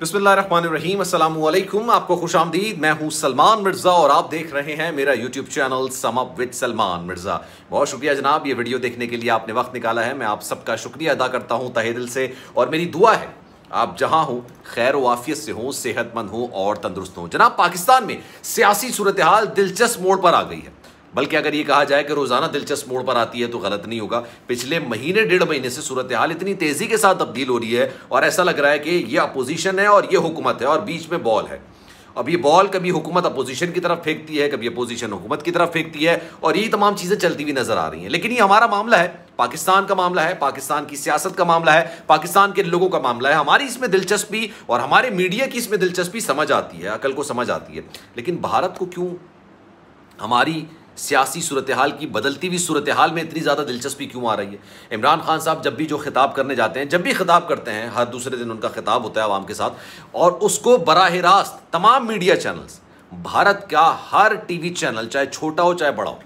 बसमीम अल्लाम आपको खुश आमदीद मैं हूँ सलमान मिर्ज़ा और आप देख रहे हैं मेरा YouTube channel sum up with Salman Mirza बहुत शुक्रिया जनाब ये वीडियो देखने के लिए आपने वक्त निकाला है मैं आप सबका शुक्रिया अदा करता हूँ तहे दिल से और मेरी दुआ है आप जहां हो खैर वाफियत से हों सेहतमंद हों और तंदुरुस्त हों जनाब पाकिस्तान में सियासी सूरत हाल दिलचस्प मोड़ पर आ गई है बल्कि अगर ये कहा जाए कि रोज़ाना दिलचस्प मोड़ पर आती है तो गलत नहीं होगा पिछले महीने डेढ़ महीने से सूरत हाल इतनी तेज़ी के साथ तब्दील हो रही है और ऐसा लग रहा है कि ये अपोजिशन है और ये हुकूमत है और बीच में बॉल है अब ये बॉल कभी हुकूमत अपोजिशन की तरफ फेंकती है कभी अपोजिशन हुकूमत की तरफ फेंकती है और ये तमाम चीज़ें चलती हुई नज़र आ रही हैं लेकिन ये हमारा मामला है पाकिस्तान का मामला है पाकिस्तान की सियासत का मामला है पाकिस्तान के लोगों का मामला है हमारी इसमें दिलचस्पी और हमारे मीडिया की इसमें दिलचस्पी समझ आती है अकल को समझ आती है लेकिन भारत को क्यों हमारी सियासी सूरत हाल की बदलती हुई सूरत हाल में इतनी ज़्यादा दिलचस्पी क्यों आ रही है इमरान खान साहब जब भी जो खिताब करने जाते हैं जब भी खिताब करते हैं हर दूसरे दिन उनका खिताब होता है आवाम के साथ और उसको बरह रास्त तमाम मीडिया चैनल्स भारत का हर टीवी चैनल चाहे छोटा हो चाहे बड़ा हो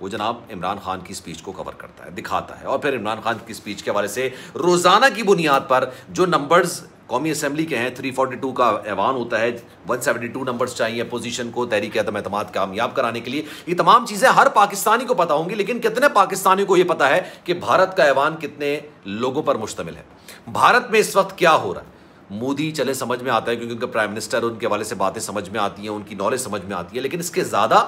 वो जनाब इमरान खान की स्पीच को कवर करता है दिखाता है और फिर इमरान खान की स्पीच के हवाले से रोज़ाना की बुनियाद पर जो नंबर्स कौमी असम्बली के हैं थ्री फोर्टी टू का ऐवान होता है वन सेवेंटी टू नंबर चाहिए पोजिशन को तहरीक आदम एतम कामयाब कराने के लिए ये तमाम चीज़ें हर पाकिस्तानी को पता होंगी लेकिन कितने पाकिस्तानियों को ये पता है कि भारत का ऐवान कितने लोगों पर मुश्तमिल है भारत में इस वक्त क्या हो रहा है मोदी चले समझ में आता है क्योंकि उनके प्राइम मिनिस्टर उनके वाले से बातें समझ में आती हैं उनकी नॉलेज समझ में आती है लेकिन इसके ज़्यादा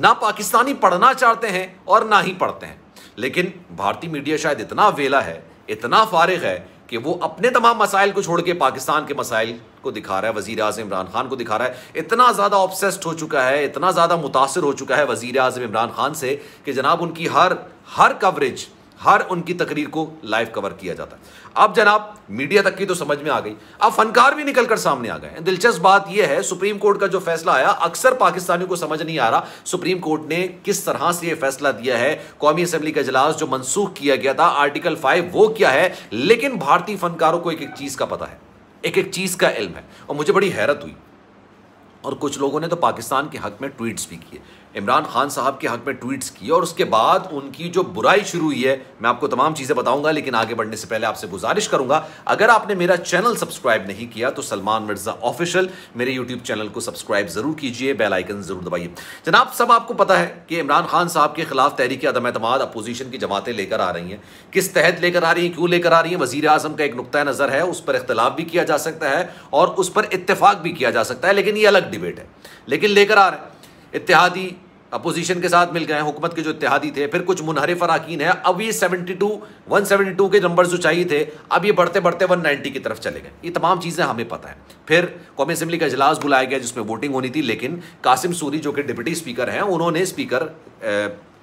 ना पाकिस्तानी पढ़ना चाहते हैं और ना ही पढ़ते हैं लेकिन भारतीय मीडिया शायद इतना वेला है इतना फारिग है कि वो अपने तमाम मसाइल को छोड़ के पाकिस्तान के मसाइल को दिखा रहा है वजीर अजम इमरान खान को दिखा रहा है इतना ज़्यादा ऑब्सेस्ड हो चुका है इतना ज़्यादा मुतासर हो चुका है वजीर अजम इमरान खान से कि जनाब उनकी हर हर कवरेज हर उनकी तकरीर को लाइव कवर किया जाता है अब जनाब मीडिया तक की तो समझ में आ गई अब फनकार भी निकलकर सामने आ गए दिलचस्प बात यह है सुप्रीम कोर्ट का जो फैसला आया अक्सर पाकिस्तानियों को समझ नहीं आ रहा सुप्रीम कोर्ट ने किस तरह से यह फैसला दिया है कौमी असेंबली का इजलास जो मनसूख किया गया था आर्टिकल फाइव वो क्या है लेकिन भारतीय फनकारों को एक एक चीज का पता है एक एक चीज का इल्म है और मुझे बड़ी हैरत हुई और कुछ लोगों ने तो पाकिस्तान के हक में ट्वीट्स भी किए इमरान खान साहब के हक में ट्वीट्स किए और उसके बाद उनकी जो बुराई शुरू हुई है मैं आपको तमाम चीज़ें बताऊंगा लेकिन आगे बढ़ने से पहले आपसे गुजारिश करूंगा अगर आपने मेरा चैनल सब्सक्राइब नहीं किया तो सलमान मिर्जा ऑफिशियल मेरे यूट्यूब चैनल को सब्सक्राइब जरूर कीजिए बेल आइकन जरूर दबाइए जनाब सब आपको पता है कि इमरान खान साहब के खिलाफ तहरीक अदम अतमाद अपोजिशन की जमातें लेकर आ रही हैं किस तहत लेकर आ रही हैं क्यों लेकर आ रही हैं वजीर अजम का एक नुकतः नज़र है उस पर इख्तलाफ भी किया जा सकता है और उस पर इतफाक भी किया जा सकता है लेकिन ये अलग डिबेट है लेकिन लेकर आ रहे हैं इतिहादी अपोजिशन के साथ मिल गए हुकूमत के जो इतिहादी थे फिर कुछ मुनहरिफ अरकान है अब ये 72 172 के नंबर जो चाहिए थे अब ये बढ़ते बढ़ते 190 की तरफ चले गए ये तमाम चीज़ें हमें पता है फिर कौमी असम्बली का अजलास बुलाया गया जिसमें वोटिंग होनी थी लेकिन कासिम सूरी जो कि डिप्टी स्पीकर हैं उन्होंने स्पीकर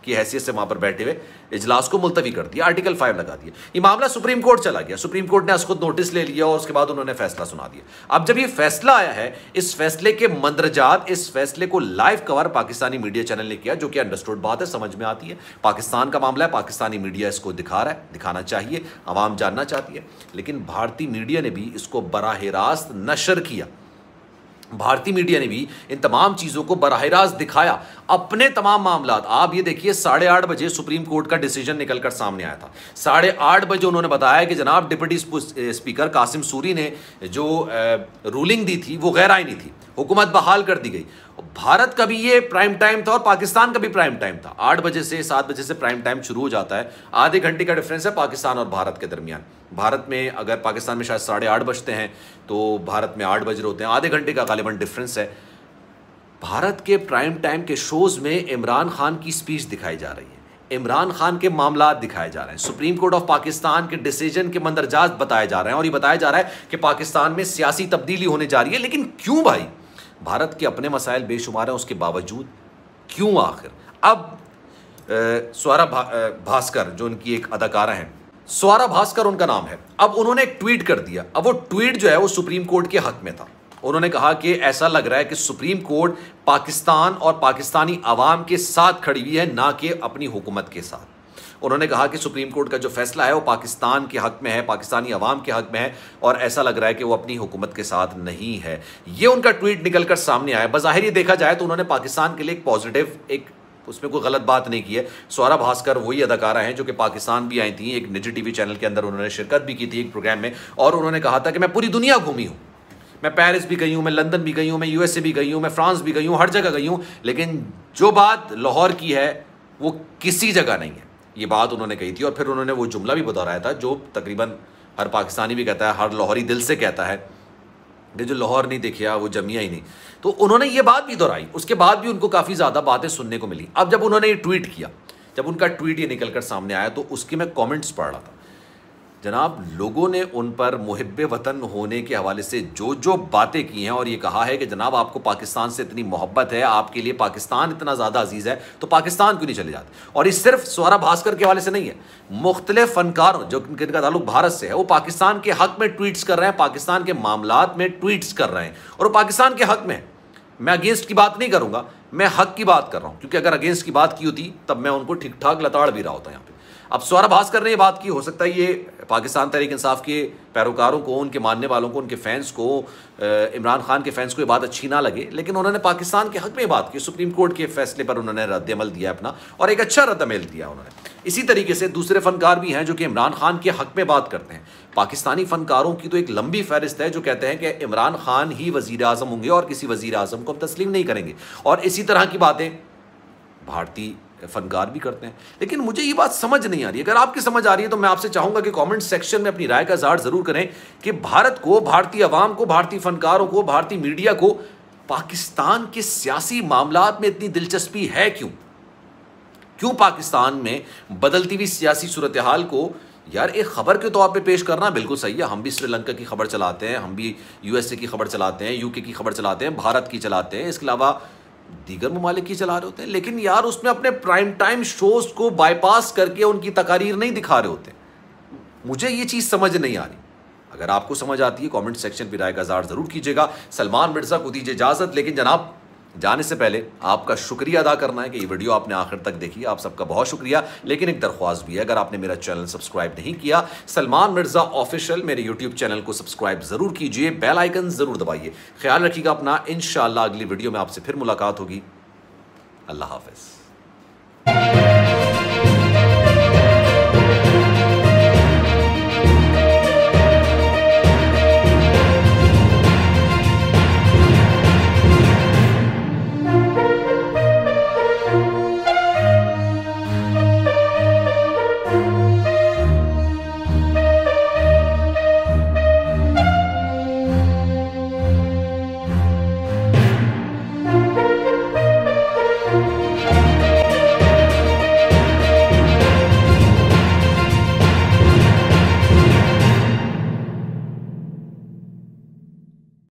की हैसियत से वहां पर बैठे हुए इजलास को मुलतवी कर दिया आर्टिकल फाइव लगा दिया ये मामला सुप्रीम कोर्ट चला गया सुप्रीम कोर्ट ने आज खुद नोटिस ले लिया और उसके बाद उन्होंने फैसला सुना दिया अब जब ये फैसला आया है इस फैसले के मंदरजात इस फैसले को live cover Pakistani media channel ने किया जो कि अंडरस्टूड बात है समझ में आती है पाकिस्तान का मामला है पाकिस्तानी मीडिया इसको दिखा रहा है दिखाना चाहिए आवाम जानना चाहती है लेकिन भारतीय मीडिया ने भी इसको बराह रास्त नशर किया भारतीय मीडिया ने भी इन तमाम चीज़ों को बरह रास्त दिखाया अपने तमाम मामला आप ये देखिए साढ़े आठ बजे सुप्रीम कोर्ट का डिसीजन निकल कर सामने आया था साढ़े आठ बजे उन्होंने बताया कि जनाब डिप्टी स्पीकर कासिम सूरी ने जो रूलिंग दी थी वो गैर आईनी थी हुकूमत बहाल कर दी गई भारत का भी ये प्राइम टाइम था और पाकिस्तान का भी प्राइम टाइम था आठ बजे से सात बजे से प्राइम टाइम शुरू हो जाता है आधे घंटे का डिफरेंस है पाकिस्तान और भारत के दरमियान भारत में अगर पाकिस्तान में शायद साढ़े आठ बजते हैं तो भारत में आठ बज रहे होते हैं आधे घंटे का गालिबन डिफरेंस है भारत के प्राइम टाइम के शोज़ में इमरान खान की स्पीच दिखाई जा रही है इमरान खान के मामला दिखाए जा रहे हैं सुप्रीम कोर्ट ऑफ पाकिस्तान के डिसीजन के मंदरजात बताए जा रहे हैं और ये बताया जा रहा है कि पाकिस्तान में सियासी तब्दीली होने जा रही है लेकिन क्यों भाई भारत के अपने मसाइल बेशुमार हैं उसके बावजूद क्यों आखिर अब स्वारा भा, भास्कर जो उनकी एक अदाकारा हैं स्वारा भास्कर उनका नाम है अब उन्होंने एक ट्वीट कर दिया अब वो ट्वीट जो है वो सुप्रीम कोर्ट के हक में था उन्होंने कहा कि ऐसा लग रहा है कि सुप्रीम कोर्ट पाकिस्तान और पाकिस्तानी आवाम के साथ खड़ी हुई है ना कि अपनी हुकूमत के साथ उन्होंने कहा कि सुप्रीम कोर्ट का जो फैसला है वो पाकिस्तान के हक में है पाकिस्तानी अवाम के हक में है और ऐसा लग रहा है कि वो अपनी हुकूमत के साथ नहीं है ये उनका ट्वीट निकल कर सामने आया बज़ाहिर ये देखा जाए तो उन्होंने पाकिस्तान के लिए एक पॉजिटिव एक उसमें कोई गलत बात नहीं की है सौरा भास्कर वही अदाकारा हैं जो कि पाकिस्तान भी आई थी एक निजी टीवी चैनल के अंदर उन्होंने शिरकत भी की थी एक प्रोग्राम में और उन्होंने कहा था कि मैं पूरी दुनिया घूमी हूँ मैं पेरिस भी गई हूँ मैं लंदन भी गई हूँ मैं यूएसए भी गई हूँ मैं फ्रांस भी गई हूँ हर जगह गई हूँ लेकिन जो बात लाहौर की है वो किसी जगह नहीं है ये बात उन्होंने कही थी और फिर उन्होंने वो जुमला भी दोहराया था जो तकरीबन हर पाकिस्तानी भी कहता है हर लाहौरी दिल से कहता है कि जो लाहौर नहीं देखिया हाँ, वो जमिया ही नहीं तो उन्होंने ये बात भी दोहराई उसके बाद भी उनको काफ़ी ज़्यादा बातें सुनने को मिली अब जब उन्होंने ये ट्वीट किया जब उनका ट्वीट ये निकल कर सामने आया तो उसकी मैं कॉमेंट्स पढ़ रहा था जनाब लोगों ने उन पर मुहब वतन होने के हवाले से जो जो बातें की हैं और ये कहा है कि जनाब आपको पाकिस्तान से इतनी मोहब्बत है आपके लिए पाकिस्तान इतना ज़्यादा अजीज़ है तो पाकिस्तान क्यों नहीं चले जाते और ये सिर्फ स्वरा भास्कर के हवाले से नहीं है मुख्तलि फनकार जो जिनका ताल्लुक भारत से है वो पाकिस्तान के हक में ट्वीट्स कर रहे हैं पाकिस्तान के मामला में ट्वीट्स कर रहे हैं और वो पाकिस्तान के हक में मैं अगेंस्ट की बात नहीं करूँगा मैं हक की बात कर रहा हूँ क्योंकि अगर अगेंस्ट की बात की होती तब मैं उनको ठीक ठाक लताड़ भी रहा होता यहाँ पर अब सौरभ भास्कर ने यह बात की हो सकता है ये पाकिस्तान तहरीक इंसाफ के पैरोकारों को उनके मानने वालों को उनके फैंस को इमरान खान के फैंस को ये बात अच्छी ना लगे लेकिन उन्होंने पाकिस्तान के हक में बात की सुप्रीम कोर्ट के फैसले पर उन्होंने रद्दमल दिया अपना और एक अच्छा रद्दमल दिया उन्होंने इसी तरीके से दूसरे फनकार भी हैं जो कि इमरान खान के हक में बात करते हैं पाकिस्तानी फनकारों की तो एक लंबी फहरिस्त है जो कहते हैं कि इमरान खान ही वजीर अजम होंगे और किसी वजीर अजम को हम तस्लीम नहीं करेंगे और इसी तरह की बातें भारतीय फनकार भी करते हैं लेकिन मुझे ये बात समझ नहीं आ रही अगर आपकी समझ आ रही है तो मैं आपसे चाहूंगा कि कमेंट सेक्शन में अपनी राय का इजहार ज़रूर करें कि भारत को भारतीय अवाम को भारतीय फनकारों को भारतीय मीडिया को पाकिस्तान के सियासी मामला में इतनी दिलचस्पी है क्यों क्यों पाकिस्तान में बदलती हुई सियासी सूरत हाल को यार एक खबर के तौर पे पेश करना बिल्कुल सही है हम भी श्रीलंका की खबर चलाते हैं हम भी यूएसए की खबर चलाते हैं यूके की खबर चलाते हैं भारत की चलाते हैं इसके अलावा दीगर ममालिक ही चला रहे होते हैं लेकिन यार उसमें अपने प्राइम टाइम शोज को बाईपास करके उनकी तकारीर नहीं दिखा रहे होते मुझे ये चीज़ समझ नहीं आ रही अगर आपको समझ आती है कमेंट सेक्शन पर राय का जार ज़रूर कीजिएगा सलमान मिर्ज़ा को दीजिए इजाज़त लेकिन जनाब जाने से पहले आपका शुक्रिया अदा करना है कि ये वीडियो आपने आखिर तक देखी आप सबका बहुत शुक्रिया लेकिन एक दरख्वास्त भी है अगर आपने मेरा चैनल सब्सक्राइब नहीं किया सलमान मिर्ज़ा ऑफिशियल मेरे यूट्यूब चैनल को सब्सक्राइब ज़रूर कीजिए बेल आइकन ज़रूर दबाइए ख्याल रखिएगा अपना इन अगली वीडियो में आपसे फिर मुलाकात होगी अल्लाह हाफिज़